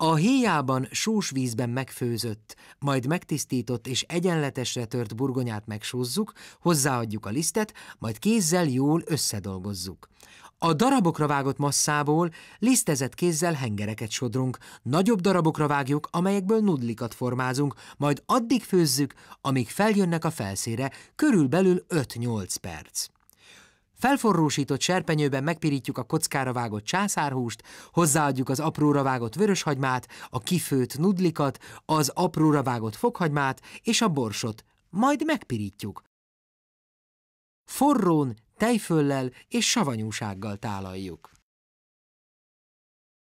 A héjában sós vízben megfőzött, majd megtisztított és egyenletesre tört burgonyát megsózzuk, hozzáadjuk a lisztet, majd kézzel jól összedolgozzuk. A darabokra vágott masszából lisztezett kézzel hengereket sodrunk, nagyobb darabokra vágjuk, amelyekből nudlikat formázunk, majd addig főzzük, amíg feljönnek a felszére, körülbelül 5-8 perc. Felforrósított serpenyőben megpirítjuk a kockára vágott császárhúst, hozzáadjuk az apróra vágott vöröshagymát, a kifőtt nudlikat, az apróra vágott fokhagymát és a borsot, majd megpirítjuk. Forrón, tejföllel és savanyúsággal tálaljuk.